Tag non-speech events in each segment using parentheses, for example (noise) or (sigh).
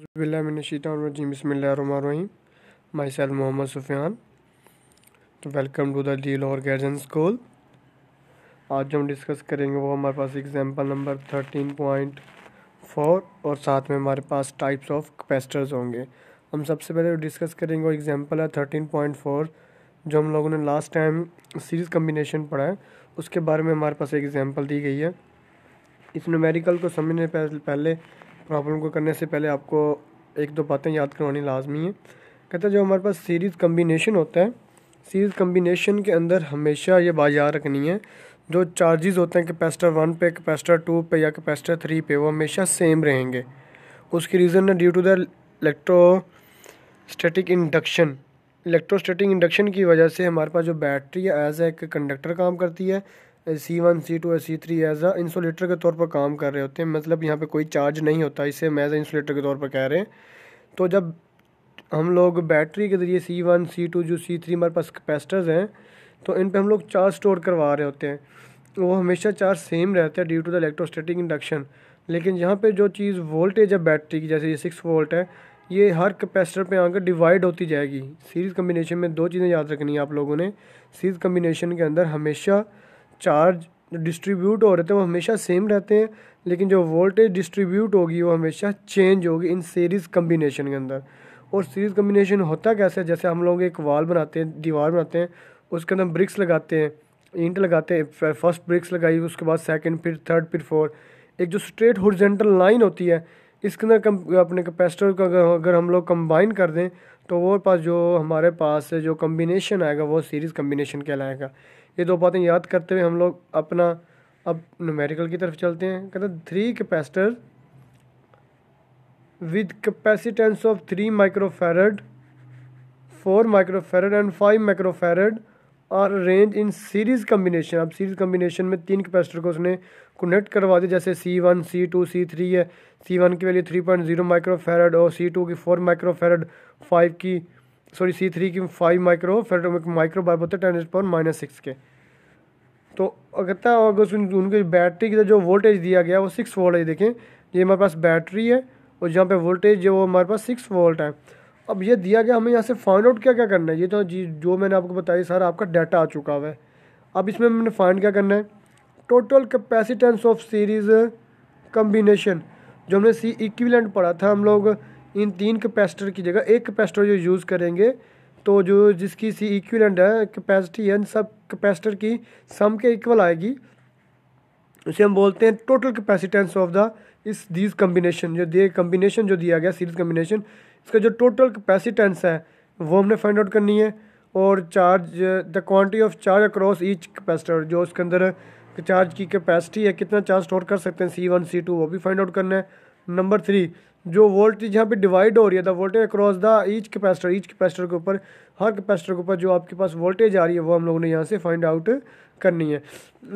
हज़बिल्लाशीतरजीम myself Mohammad Sufiyan तो welcome to the डी लोअर गैजन स्कूल आज जो हम डिस्कस करेंगे वो हमारे पास example number thirteen point four और साथ में हमारे पास टाइप्स ऑफ कैपेसिटर्स होंगे हम सबसे पहले डिस्कस करेंगे वो एग्जांपल है थर्टीन पॉइंट फोर जो हम लोगों ने लास्ट टाइम सीरीज़ कम्बिनेशन पढ़ा है उसके बारे में हमारे पास एग्जाम्पल दी गई है इस नोमेरिकल को समझने पहले प्रॉब्लम को करने से पहले आपको एक दो बातें याद करवानी लाजमी है कहते हैं जो हमारे पास सीरीज़ कम्बिनेशन होता है सीरीज़ कम्बिनेशन के अंदर हमेशा ये बात याद रखनी है जो चार्जेस होते हैं कैपेसिटर वन पे कैपेसिटर टू पे या कैपेसिटर थ्री पे वो हमेशा सेम रहेंगे उसकी रीज़न है due to the static induction electrostatic induction की वजह से हमारे पास जो बैटरी है एज ए एक कंडक्टर काम करती है C one C two C three as a insulator के तौर पर काम कर रहे होते हैं मतलब यहाँ पे कोई चार्ज नहीं होता इसे हम एज इंसुलेटर के तौर पर कह रहे हैं तो जब हम लोग बैटरी के ज़रिए सी वन सी टू जो सी थ्री हमारे पास कैपेसिटर्स हैं तो इन पर हम लोग चार्ज स्टोर करवा रहे होते हैं वो हमेशा चार्ज सेम रहता है due to the electrostatic induction लेकिन यहाँ पे जो चीज़ वोल्टेज है बैटरी की जैसे ये सिक्स वोल्ट है ये हर कैपेसिटर पे आकर डिवाइड होती जाएगी सीरीज़ कम्बिनेशन में दो चीज़ें याद रखनी है आप लोगों ने सीरीज़ कम्बिनेशन के अंदर हमेशा चार्ज डिस्ट्रीब्यूट हो रहे थे वो हमेशा सेम रहते हैं लेकिन जो वोल्टेज डिस्ट्रीब्यूट होगी वो हमेशा चेंज होगी इन सीरीज़ कम्बिनेशन के अंदर और सीरीज़ कम्बिनेशन होता कैसे जैसे हम लोग एक वाल बनाते हैं दीवार बनाते हैं उसके अंदर ब्रिक्स लगाते हैं ईंट लगाते हैं फर्स्ट ब्रिक्स लगाई उसके बाद सेकंड फिर थर्ड फिर फोर्थ एक जो स्ट्रेट हॉरिजॉन्टल लाइन होती है इसके अंदर कम अपने कैपेसिटर का अगर हम लोग कंबाइन कर दें तो वो पास जो हमारे पास जो कम्बिनेशन आएगा वो सीरीज़ कम्बिनेशन कहलाएगा ये दो बातें याद करते हुए हम लोग अपना अब न्यूमेरिकल की तरफ चलते हैं कहते three capacitor with capacitance of three microfarad four microfarad and five microfarad are arrange in series combination अब सीरीज़ कम्बिनेशन में तीन कैपेसिटर को उसने कनेक्ट करवा दिया जैसे C one C two C three है सी वन की value three point zero microfarad और सी टू की फोर माइक्रोफेरड फाइव की सॉरी सी थ्री की फाइव माइक्रो फेरड माइक्रो बार होता टेन पावर माइनस सिक्स के तो कहता है अगर उनकी बैटरी की जो वोल्टेज दिया गया वो सिक्स वोल्ट है देखें ये हमारे पास बैटरी है और जहाँ पे वोल्टेज जो वो हमारे पास सिक्स वोल्ट है अब ये दिया गया हमें यहाँ से फाइंड आउट क्या क्या करना है ये तो जी जो मैंने आपको बताया सर आपका डाटा आ चुका हुआ है अब इसमें हमने फाइंड क्या करना है total capacitance of series combination जो हमने सी इक्विवेलेंट पढ़ा था हम लोग इन तीन कैपेसिटर की जगह एक कैपेसिटर जो यूज़ करेंगे तो जो जिसकी सी इक्विलेंट है कैपेसिटी है सब कैपेसिटर की सम के इक्वल आएगी उसे हम बोलते हैं टोटल कैपेसिटेंस ऑफ द इस दीज कम्बिनेशन जो दिए कम्बिनेशन जो दिया गया सीरीज कम्बिनेशन इसका जो टोटल कैपेसिटेंस है वो हमने फाइंड आउट करनी है और charge the quantity of charge across each capacitor जो उसके अंदर चार्ज की कैपेसिटी है कितना चार्ज स्टोर कर सकते हैं सी वन सी टू वो भी फाइंड आउट करना है नंबर थ्री जो वोल्टेज यहाँ पे डिवाइड हो रही है the voltage across the each capacitor each capacitor के ऊपर हर कैपेसिटर के ऊपर जो आपके पास वोल्टेज आ रही है वो हम लोगों ने यहाँ से फाइंड आउट करनी है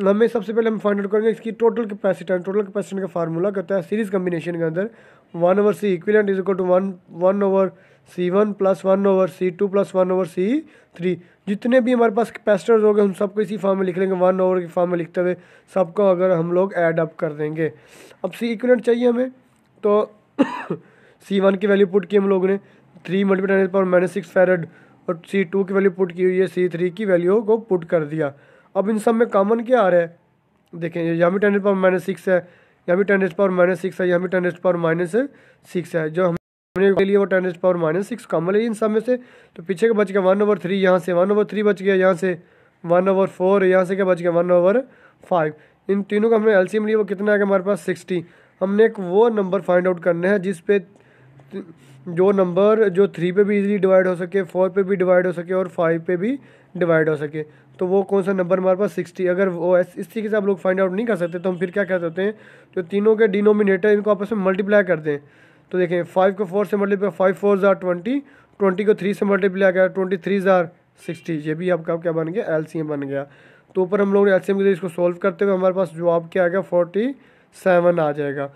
हमें सबसे पहले हम फाइंड आउट करेंगे इसकी टोटल कैपेसिटर टोटल कैपेसिटर का फार्मूला कहता है सीरीज कम्बिनेशन के अंदर one over C equivalent is equal to one one over C one plus one over C two plus one over C three जितने भी हमारे पास कैपेसिटर्स हो गए हम सबको इसी फॉर्म में लिख लेंगे वन ओवर के फॉर्म में लिखते हुए सबको अगर हम लोग एडअप कर देंगे अब सी इक्विलेंट चाहिए हमें तो सी वन की वैल्यू पुट की हम लोगों ने three multiply power minus six farad और सी टू की वैल्यू पुट की हुई है सी थ्री की वैल्यू को पुट कर दिया अब इन सब में कॉमन क्या आ रहा है देखें यहाँ भी टेन पावर माइनस सिक्स है यहाँ भी टेन पावर माइनस सिक्स है यहाँ भी टेन पावर माइनस सिक्स है जो हमने के लिए वो टेन एस पावर माइनस सिक्स कॉमन है इन सब में से तो पीछे का बच गया वन ओवर थ्री यहाँ से वन ओवर थ्री बच गया यहाँ से वन ओवर फोर यहाँ से क्या बच गया वन ओवर फाइव इन तीनों का हमने एल सी लिया वो कितना आएगा हमारे पास सिक्सटी हमने एक वो नंबर फाइंड आउट करने हैं जिस पे जो नंबर जो थ्री पे भी इजीली डिवाइड हो सके फोर पे भी डिवाइड हो सके और फाइव पे भी डिवाइड हो सके तो वो कौन सा नंबर हमारे पास सिक्सटी अगर वो इस तरीके से आप लोग फाइंड आउट नहीं कर सकते तो हम फिर क्या कर सकते हैं जो तीनों के डिनोमिनेटर इनको आपस में मल्टीप्लाई कर दें तो देखें फाइव को फोर से मल्टीप्लाई फाइव फोर ज़ार ट्वेंटी ट्वेंटी को थ्री से मल्टीप्लाई कर ट्वेंटी थ्री ज़ार सिक्सटी ये भी आपका क्या बन गया एल बन गया तो ऊपर हम लोग ने एल सी इसको सोल्व करते हुए हमारे पास जवाब क्या आ गया फोर्टी सेवन आ जाएगा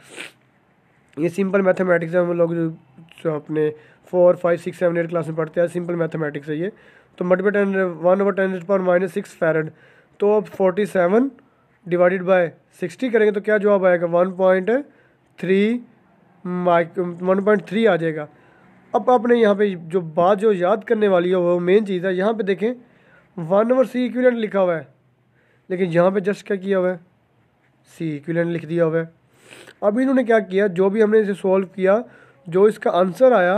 ये सिंपल मैथमेटिक्स है हम लोग जो अपने four five six seven eight class में पढ़ते हैं सिंपल मैथमेटिक्स है ये तो multiple ten one over ten power minus six farad तो अब forty seven divided by sixty करेंगे तो क्या जवाब आएगा one point three mic one point three आ जाएगा अब आपने यहाँ पे जो बात जो याद करने वाली है वो मेन चीज़ है यहाँ पे देखें वन ओवर सी इक्विलेंट लिखा हुआ है लेकिन यहाँ पे जस्ट क्या किया हुआ है सी इक्विलेंट लिख दिया हुआ है अब इन्होंने क्या किया जो भी हमने इसे सॉल्व किया जो इसका आंसर आया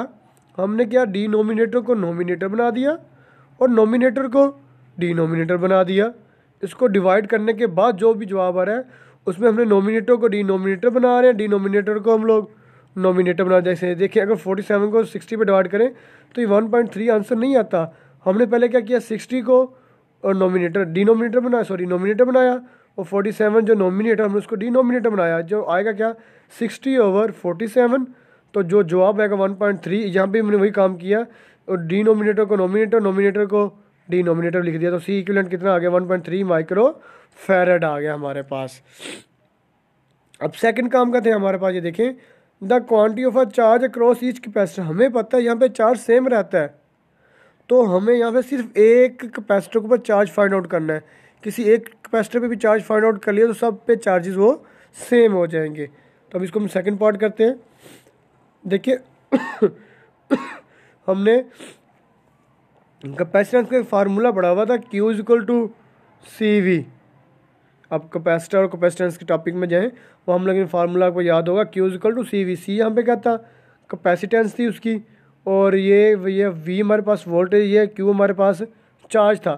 हमने क्या डी नोमिनेटर को नोमिनेटर बना दिया और नोमिनेटर को डी नोमिनेटर बना दिया इसको डिवाइड करने के बाद जो भी जवाब आ रहा है उसमें हमने नोमिनेटर को डी नोमिनेटर बना रहे हैं डी नोमिनेटर को हम लोग नोमिनेटर बना जैसे देखिए अगर फोर्टी सेवन को सिक्सटी पे डिवाइड करें तो ये वन पॉइंट थ्री आंसर नहीं आता हमने पहले क्या किया सिक्सटी को और नोमिनेटर डी नोमिनेटर बनाया सॉरी नोमिनेटर बनाया और 47 जो नॉमिनेटर हमने उसको डी नॉमिनेटर बनाया जो आएगा क्या 60 ओवर 47 तो जो जवाब आएगा 1.3 पॉइंट थ्री यहाँ पर हमने वही काम किया और डी नॉमिनेटर को नॉमिनेटर नॉमिनेटर को डी नॉमिनेटर लिख दिया तो सी इक्विलेंट कितना आ गया 1.3 पॉइंट थ्री माइक्रो फेरेड आ गया हमारे पास अब सेकंड काम का थे हमारे पास ये देखें the quantity of a charge across each capacitor हमें पता है यहाँ पे चार्ज सेम रहता है तो हमें यहाँ पे सिर्फ एक कैपेसिटर के ऊपर चार्ज फाइंड आउट करना है किसी एक कैपेसिटर पे भी चार्ज फाइंड आउट कर लिया तो सब पे चार्जेस वो सेम हो जाएंगे तो अब इसको हम सेकंड पार्ट करते हैं देखिए (coughs) हमने कैपेसिटेंस का फार्मूला पढ़ा हुआ था Q is equal to C V अब कैपेसिटर और कैपेसिटेंस के टॉपिक में जाएँ वो हम लोग इन फार्मूला को याद होगा Q is equal to C V C यहाँ पर क्या था कैपेसिटेंस थी उसकी और ये ये वी हमारे पास वोल्टेज ये क्यू हमारे पास चार्ज था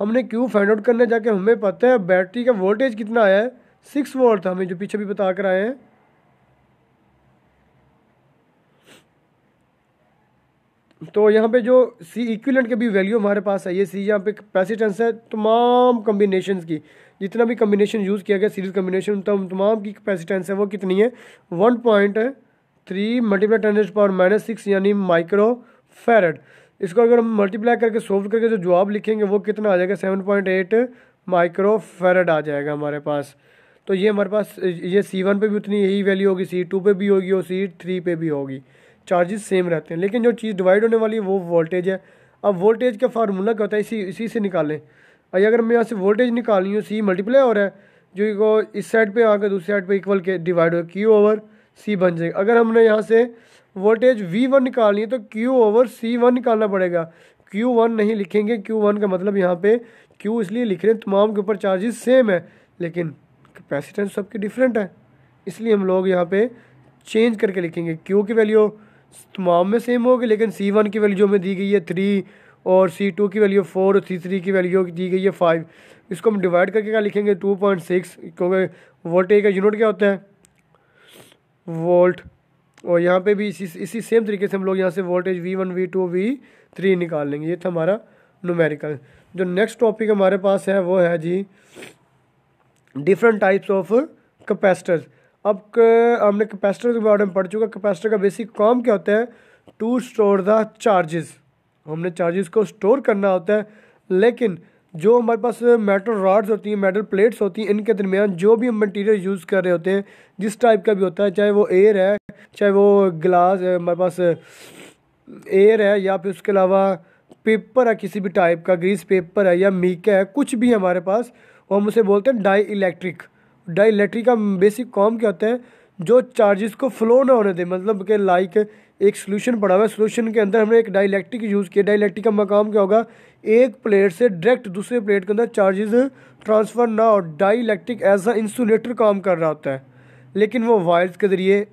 हमने क्यों फाइंड आउट करने जाके हमें पता है बैटरी का वोल्टेज कितना आया है सिक्स वोल्ट था हमें जो पीछे भी बता कर आए हैं तो यहाँ पे जो सी इक्विलेंट के भी वैल्यू हमारे पास आई है सी यहाँ पे कैपेसिटेंस है तमाम कम्बिनेशन की जितना भी कम्बिनेशन यूज़ किया गया सीरीज कम्बिनेशन तमाम की कैपेसिटेंस है वो कितनी है one point three multiply ten power minus six यानी माइक्रो फेरेड इसको अगर हम मल्टीप्लाई करके सोल्व करके जो जवाब लिखेंगे वो कितना आ जाएगा seven point eight micro farad आ जाएगा हमारे पास तो ये हमारे पास ये सी वन पर भी उतनी यही वैल्यू होगी सी टू पर भी होगी और सी थ्री पे भी होगी चार्जेस सेम रहते हैं लेकिन जो चीज़ डिवाइड होने वाली है वो वोल्टेज है अब वोल्टेज का फार्मूला क्या होता है इसी इसी से निकालें अगर मैं यहाँ से वोल्टेज निकाल रही हूँ सी मल्टीप्लाई हो रहा है जो को इस साइड पर आकर दूसरी साइड पर इक्वल के डिवाइड हो क्यू ओवर सी बन जाएगा अगर हमने यहाँ से वोल्टेज वी वन निकालनी है तो क्यू ओवर सी वन निकालना पड़ेगा क्यू वन नहीं लिखेंगे क्यू वन का मतलब यहाँ पे क्यू इसलिए लिख रहे हैं तमाम के ऊपर चार्जेस सेम है लेकिन कैपेसिटेंस सबके डिफरेंट है इसलिए हम लोग यहाँ पे चेंज करके लिखेंगे क्यू की वैल्यू तमाम में सेम होगी लेकिन सी वन की वैल्यू जो हमें दी गई है थ्री और सी टू की वैल्यू फोर और सी थ्री की वैल्यू दी गई है फाइव इसको हम डिवाइड करके क्या लिखेंगे टू पॉइंट सिक्स क्योंकि वोल्टेज का यूनिट क्या होता है वोल्ट और यहाँ पे भी इसी इसी सेम तरीके से हम लोग यहाँ से voltage V one V two V three निकाल लेंगे ये था हमारा नूमेरिकल जो नेक्स्ट टॉपिक हमारे पास है वो है जी डिफरेंट टाइप्स ऑफ कैपेसिटर्स अब हमने कैपेसिटर के बारे में पढ़ चुका कैपेसिटर का बेसिक काम क्या होता है टू स्टोर द चार्जेस हमने चार्जेस को स्टोर करना होता है लेकिन जो हमारे पास मेटल रॉड्स होती हैं मेटल प्लेट्स होती हैं इनके दरमियान जो भी हम मटीरियल यूज़ कर रहे होते हैं जिस टाइप का भी होता है चाहे वो एयर है चाहे वो गिलास हमारे पास एयर है या फिर उसके अलावा पेपर है किसी भी टाइप का ग्रीस पेपर है या मीका है कुछ भी हमारे पास और हम उसे बोलते हैं डाई इलेक्ट्रिक डाई इलेक्ट्रिक का बेसिक काम क्या होता है जो चार्जेस को फ्लो ना होने दे मतलब कि लाइक एक सोल्यूशन पड़ा हुआ है सोल्यूशन के अंदर हमने एक डाई इलेक्ट्रिक यूज़ किया डाई इलेक्ट्रिक का मकाम क्या होगा एक प्लेट से डायरेक्ट दूसरे प्लेट के अंदर चार्जेस ट्रांसफ़र ना हो dielectric as a insulator काम कर रहा होता है लेकिन वो वायर्स के ज़रिए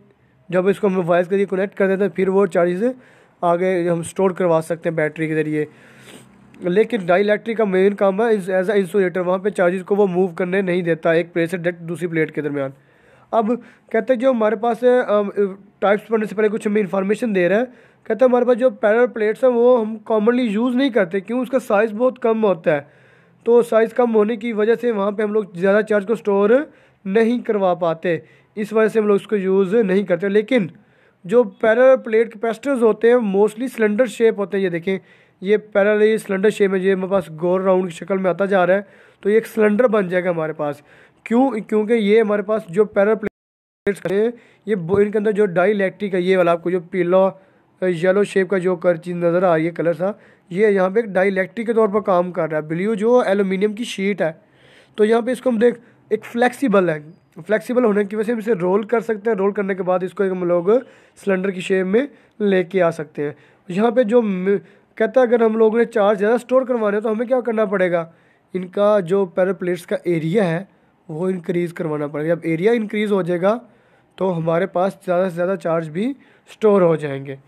जब इसको हम वायर के जरिए कनेक्ट कर देते हैं तो फिर वो चार्जेस आगे हम स्टोर करवा सकते हैं बैटरी के ज़रिए लेकिन डाई इलेक्ट्रिक का मेन काम है इस एज ए इंसुलेटर वहाँ पे चार्जेस को वो मूव करने नहीं देता एक प्लेट से डायरेक्ट दूसरी प्लेट के दरमियान अब कहते हैं जो हमारे पास टाइप्स पढ़ने से पहले कुछ हमें इन्फॉर्मेशन दे रहा है कहते हैं हमारे पास जो पैरल प्लेट्स हैं वो हम कॉमनली यूज़ नहीं करते क्यों उसका साइज़ बहुत कम होता है तो साइज़ कम होने की वजह से वहाँ पर हम लोग ज़्यादा चार्ज को स्टोर नहीं करवा पाते इस वजह से हम लोग इसको यूज़ नहीं करते लेकिन जो पैरल प्लेट कैपेसिटर्स होते हैं मोस्टली सिलेंडर शेप होते हैं ये देखें ये पैरल सिलेंडर शेप में ये हमारे पास गोल राउंड की शक्ल में आता जा रहा है तो ये एक सिलेंडर बन जाएगा हमारे पास क्यों क्योंकि ये हमारे पास जो पैरल प्लेट्स हैं ये इनके अंदर जो डाई इलेक्ट्रिक है ये वाला आपको जो पीला येलो शेप का जो कर चीज़ नज़र आ रही है कलर सा ये यहाँ पे एक डाई इलेक्ट्रिक के तौर पर काम कर रहा है ब्लू जो एलुमिनियम की शीट है तो यहाँ पे इसको हम देख एक फ्लेक्सिबल है फ्लेक्सिबल होने की वजह से हम इसे रोल कर सकते हैं रोल करने के बाद इसको हम लोग सिलेंडर की शेप में लेके आ सकते हैं यहाँ पे जो कहता है अगर हम लोगों ने चार्ज ज़्यादा स्टोर करवाने तो हमें क्या करना पड़ेगा इनका जो पैरल प्लेट्स का एरिया है वो इनक्रीज़ करवाना पड़ेगा जब एरिया इंक्रीज़ हो जाएगा तो हमारे पास ज़्यादा से ज़्यादा चार्ज भी स्टोर हो जाएंगे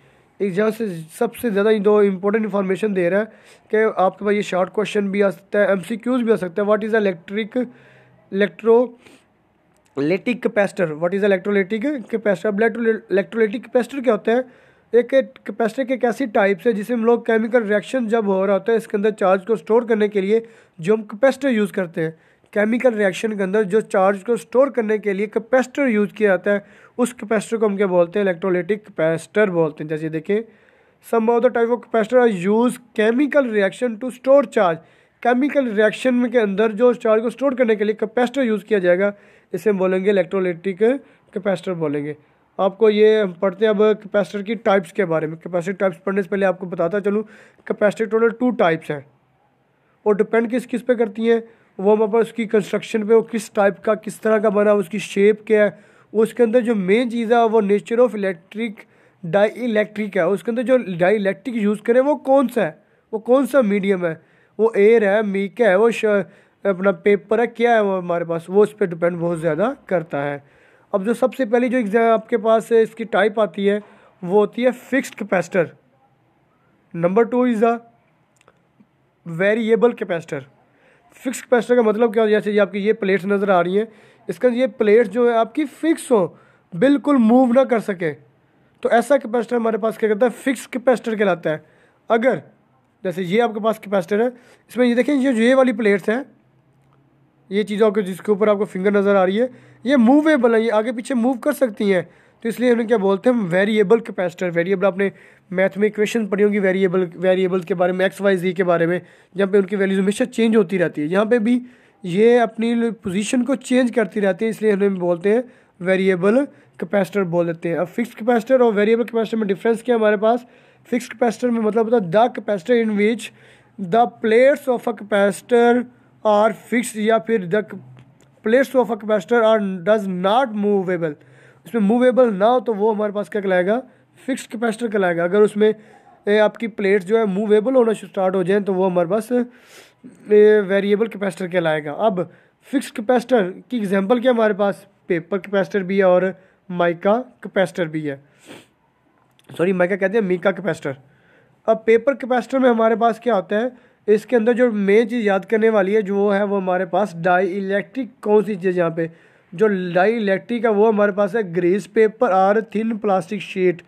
एक जहाँ से सबसे ज़्यादा दो इंपॉर्टेंट इन्फॉर्मेशन दे रहा है कि आपके पास ये शॉर्ट क्वेश्चन भी आ सकता है एमसीक्यूज भी आ सकता है what is electric electrolytic capacitor what is electrolytic capacitor अब इलेक्ट्रोलेटिक कैपेसिटर क्या होता है एक कैपेसिटर के कैसी टाइप से जिसे हम लोग केमिकल रिएक्शन जब हो रहा होता है इसके अंदर चार्ज को स्टोर करने के लिए जो हम कैपेसिटर यूज़ करते हैं केमिकल रिएक्शन के अंदर जो चार्ज को स्टोर करने के लिए कैपेसिटर यूज़ किया जाता है उस कैपेसिटर को हम क्या बोलते हैं इलेक्ट्रोलेटिक कैपेसिटर बोलते हैं जैसे देखें some of the type of capacitor are use chemical reaction to store charge chemical reaction के अंदर जो चार्ज को स्टोर करने के लिए कैपेसिटर यूज़ किया जाएगा इसे हम बोलेंगे इलेक्ट्रोलिटिक कैपेसिटर बोलेंगे आपको ये हम पढ़ते हैं अब कैपेसिटर की टाइप्स के बारे में कैपेसिटर टाइप्स पढ़ने से पहले आपको बताता चलूँ कैपेसिटर टोटल टू टाइप्स हैं और डिपेंड किस किस पे करती हैं वो हम अपना उसकी कंस्ट्रक्शन पे वो किस टाइप का किस तरह का बना उसकी शेप क्या है उसके अंदर जो मेन चीज़ है वो nature of electric dielectric है उसके अंदर जो डाई इलेक्ट्रिक यूज़ करें वो कौन सा है वो कौन सा मीडियम है वो एयर है मीक है वो अपना पेपर है क्या है वो हमारे पास वो उस पर डिपेंड बहुत ज़्यादा करता है अब जो सबसे पहली जो एग्जाम आपके पास इसकी टाइप आती है वो होती है fixed capacitor number two is the variable capacitor fix capacitor का मतलब क्या हो जैसे ये आपकी ये प्लेट्स नज़र आ रही हैं इसका ये प्लेट्स जो है आपकी फिक्स हो बिल्कुल मूव ना कर सकें तो ऐसा कैपेसिटर हमारे पास क्या कहता है फिक्स कैपेसिटर कहलाता है अगर जैसे ये आपके पास कैपेसिटर है इसमें ये देखें ये जो ये वाली प्लेट्स हैं ये चीज़ों के जिसके ऊपर आपको फिंगर नज़र आ रही है ये मूवेबल है ये आगे पीछे मूव कर सकती हैं तो इसलिए उन्हें क्या बोलते हैं वेरिएबल कैपेसिटर वेरिएबल आपने मैथ में इक्वेशन पढ़ी होंगी वेरिएबल वेरिएबल्स के बारे में एक्स वाई जी के बारे में जहाँ पे उनकी वैल्यूज हमेशा चेंज होती रहती है यहाँ पे भी ये अपनी पोजीशन को चेंज करती रहती है इसलिए उन्हें बोलते हैं वेरिएबल कैपेसिटर बोल देते हैं अब फिक्स कैपेसिटर और वेरिएबल कैपेसिटर में डिफरेंस क्या हमारे पास फिक्स कैपेसिटर में मतलब होता है the capacitor in which the plates of a capacitor are fix या फिर the plates of a capacitor are does not movable उसमें मूवेबल ना हो तो वो हमारे पास क्या कहलाएगा फिक्स कैपेसिटर कहलाएगा अगर उसमें ए, आपकी प्लेट्स जो है मूवेबल होना स्टार्ट हो जाए तो वो हमारे पास वेरिएबल कैपेसिटर कहलाएगा अब फिक्स कैपेसिटर की एग्जांपल क्या हमारे पास पेपर कैपेसिटर भी है और माइका कैपेसिटर भी है सॉरी मैं क्या कहते हैं मीका कैपेसिटर अब पेपर कैपेसिटर में हमारे पास क्या होता है इसके अंदर जो मेन चीज़ याद करने वाली है जो वो है वो हमारे पास डाई इलेक्ट्रिक कौन सी चीज़ यहाँ पे जो डाई इलेक्ट्रिक है वो हमारे पास है ग्रीस पेपर और थिन प्लास्टिक शीट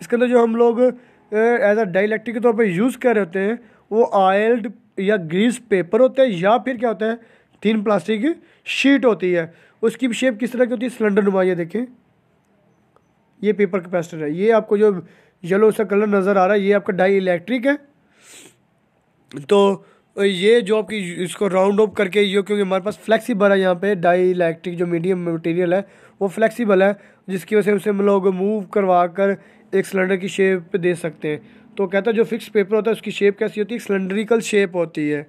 इसके अंदर जो हम लोग एज अ डाई इलेक्ट्रिक के तौर पर यूज़ कर रहे होते हैं वो आयल्ड या ग्रीस पेपर होता है या फिर क्या होता है थिन प्लास्टिक शीट होती है उसकी शेप किस तरह की होती है सिलेंडर नुमाइए देखें ये पेपर कैपेसिटर है ये आपको जो येलो सा कलर नज़र आ रहा है ये आपका डाई इलेक्ट्रिक है तो ये जो आपकी इसको राउंड ऑफ करके ये क्योंकि हमारे पास फ्लेक्सिबल है यहाँ पे डाई इलेक्ट्रिक जो मीडियम मटेरियल है वो फ्लेक्सिबल है जिसकी वजह से उसे हम लोग मूव करवा कर एक सिलेंडर की शेप दे सकते हैं तो कहता है जो फिक्स पेपर होता है उसकी शेप कैसी होती है सिलेंड्रिकल शेप होती है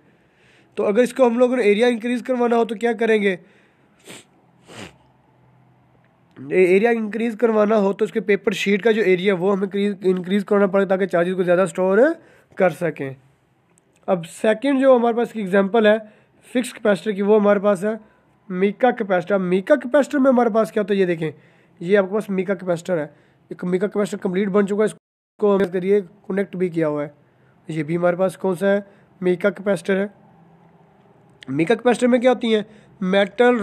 तो अगर इसको हम लोग एरिया इंक्रीज़ करवाना हो तो क्या करेंगे एरिया इंक्रीज़ करवाना हो तो उसके पेपर शीट का जो एरिया वो हमें इंक्रीज़ करना पड़ेगा ताकि चार्जेस को ज़्यादा स्टोर कर सकें अब सेकंड जो हमारे पास की एग्जांपल है फिक्स कैपेसिटर की वो हमारे पास है मीका कैपेसिटर अब मीका कैपेसिटर में हमारे पास क्या होता है ये देखें ये आपके पास मीका कैपेसिटर है एक मीका कैपेसिटर कंप्लीट बन चुका है इसको हमने करिए कनेक्ट भी किया हुआ है ये भी हमारे पास कौन सा है मीका कैपेसिटर है मीका कैपेसिटर में क्या होती हैं मेटल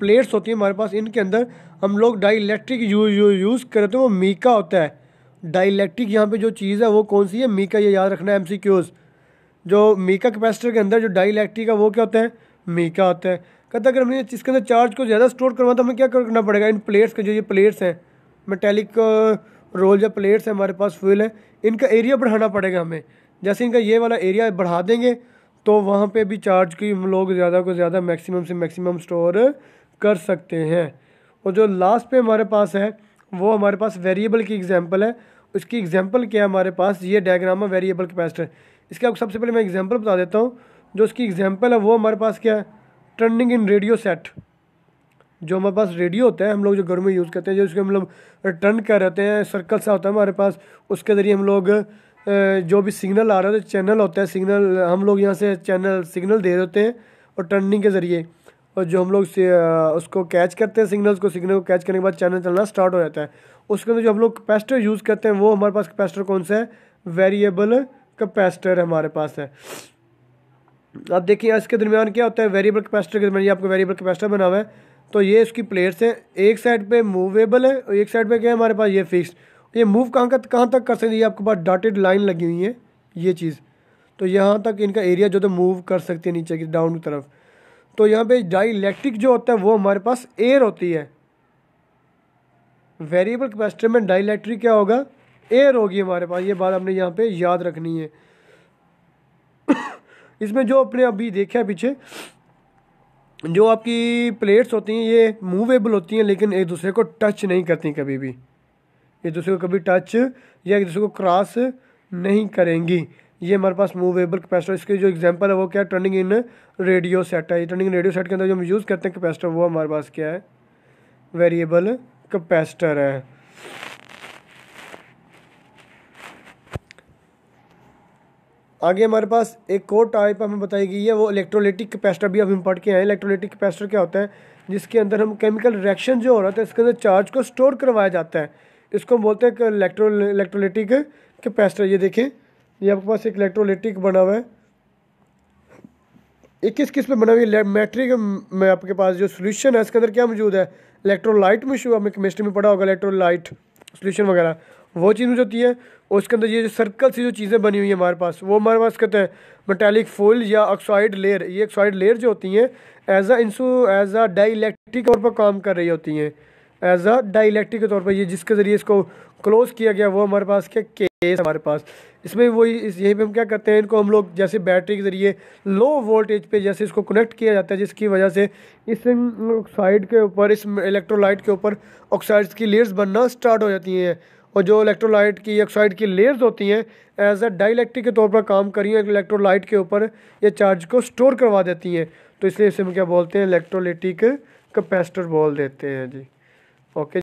प्लेट्स होती हैं हमारे पास इनके अंदर हम लोग डाई इलेक्ट्रिक यूज यूज़ करते हैं वो मीका होता है डाई इलेक्ट्रिक यहाँ पर जो चीज़ है वो कौन सी है मीका ये याद रखना है एम सी क्यूज़ जो मीका कैपेसिटर के अंदर जो डाई इलेक्ट्रिक है वो क्या होता है मीका होता है कहते अगर हमने इसके अंदर चार्ज को ज़्यादा स्टोर करवाना तो हमें क्या करना पड़ेगा इन प्लेट्स के जो ये प्लेट्स हैं मेटेलिक रोल या प्लेट्स हैं हमारे पास फ्यूल है इनका एरिया बढ़ाना पड़ेगा हमें जैसे इनका ये वाला एरिया बढ़ा देंगे तो वहाँ पे भी चार्ज की हम लोग ज़्यादा को ज़्यादा मैक्सिमम से मैक्सिमम स्टोर कर सकते हैं और जो लास्ट पे हमारे पास है वो हमारे पास वेरिएबल की एग्जांपल है उसकी एग्जांपल क्या है हमारे पास ये डायग्राम है वेरिएबल कैपेसिटर इसका आपको सबसे पहले मैं एग्जांपल बता देता हूँ जो उसकी एग्जाम्पल है वो हमारे पास क्या है टर्निंग इन रेडियो सेट जो हमारे पास रेडियो होता है हम लोग जो घर में यूज़ करते हैं जो उसके हम लोग टर्न कर रहते हैं सर्कल सा होता है हमारे पास उसके ज़रिए हम लोग जो भी सिग्नल आ रहा है चैनल तो होता है सिग्नल हम लोग यहाँ से चैनल सिग्नल दे देते हैं और टर्निंग के ज़रिए और जो हम लोग उसको कैच करते हैं सिग्नल को सिग्नल को कैच करने के बाद चैनल चलना स्टार्ट हो जाता है उसके अंदर जो हम लोग कैपेसिटर यूज़ करते हैं वो हमारे पास कैपेसिटर कौन सा है वेरिएबल कैपेसिटर हमारे पास है अब देखिए इसके दरमियान क्या होता है वेरिएबल कैपेसिटर के दरमियान आपको वेरिएबल कैपेसिटर बना हुआ है तो ये इसकी प्लेट्स हैं एक साइड पे मूवेबल है और एक साइड पे क्या है हमारे पास ये फिक्स्ड ये मूव कहाँ का कहाँ तक कर सकते हैं आपके पास डॉटेड लाइन लगी हुई है ये चीज़ तो यहाँ तक इनका एरिया जो तो मूव कर सकते हैं नीचे की डाउन की तरफ तो यहाँ पे डाइलेक्ट्रिक जो होता है वो हमारे पास एयर होती है वेरिएबल कैपेसिटर में डाइलेक्ट्रिक क्या होगा एयर होगी हमारे पास ये बात हमने यहाँ पे याद रखनी है (coughs) इसमें जो अपने अभी देखा है पीछे जो आपकी प्लेट्स होती हैं ये मूवेबल होती हैं लेकिन एक दूसरे को टच नहीं करती कभी भी एक दूसरे को कभी टच या एक दूसरे को क्रॉस नहीं करेंगी ये हमारे पास मूवेबल कैपेसिटर इसके जो एग्जांपल है वो क्या टर्निंग इन रेडियो सेट है टर्निंग रेडियो सेट के अंदर जो हम यूज़ करते हैं कैपेसिटर वो हमारे पास क्या है वेरिएबल कैपेसिटर है आगे हमारे पास एक और टाइप हमें बताई गई है वो इलेक्ट्रोलिटिक कैपेसिटर भी हम पढ़ के आए इलेक्ट्रोलिटिक कैपेसिटर क्या होता है जिसके अंदर हम केमिकल रिएक्शन जो हो रहा था इसके अंदर चार्ज को स्टोर करवाया जाता है इसको हम बोलते हैं इलेक्ट्रो इलेक्ट्रोलिटिक कैपेसिटर ये देखें ये आपके पास एक इलेक्ट्रोलिटिक बना हुआ है ये किस किस पे बना हुई है मैट्रिक में आपके पास जो सोल्यूशन है इसके अंदर क्या मौजूद है इलेक्ट्रोलाइट में शुरू हमें केमिस्ट्री में पढ़ा होगा इलेक्ट्रोलाइट सोल्यूशन वगैरह वो चीज़ होती है और उसके अंदर ये जो सर्कल सी जो चीज़ें बनी हुई हैं हमारे पास वो हमारे पास कहते हैं मेटेलिक फॉइल या ऑक्साइड लेयर ये ऑक्साइड लेयर जो होती हैं एज अ इंसू एज आ डाई इलेक्ट्रिक तौर पर काम कर रही होती हैं एज अ डाइलेक्ट्रिक के तौर पर ये जिसके ज़रिए इसको क्लोज़ किया गया वो हमारे पास क्या केस हमारे पास इसमें वही इस यही पे हम क्या करते हैं इनको हम लोग जैसे बैटरी के ज़रिए लो वोल्टेज पे जैसे इसको कनेक्ट किया जाता है जिसकी वजह से इस ऑक्साइड के ऊपर इस इलेक्ट्रोलाइट के ऊपर ऑक्साइड्स की लेयर्स बनना स्टार्ट हो जाती हैं और जो इलेक्ट्रोलाइट की ऑक्साइड की लेयर्स होती हैं एज अ डाइलेक्ट्रिक के तौर पर काम करिए इलेक्ट्रोलाइट के ऊपर ये चार्ज को स्टोर करवा देती हैं तो इसलिए इसे हम क्या बोलते हैं इलेक्ट्रोलिटिक कैपेसिटर बोल देते हैं जी Okay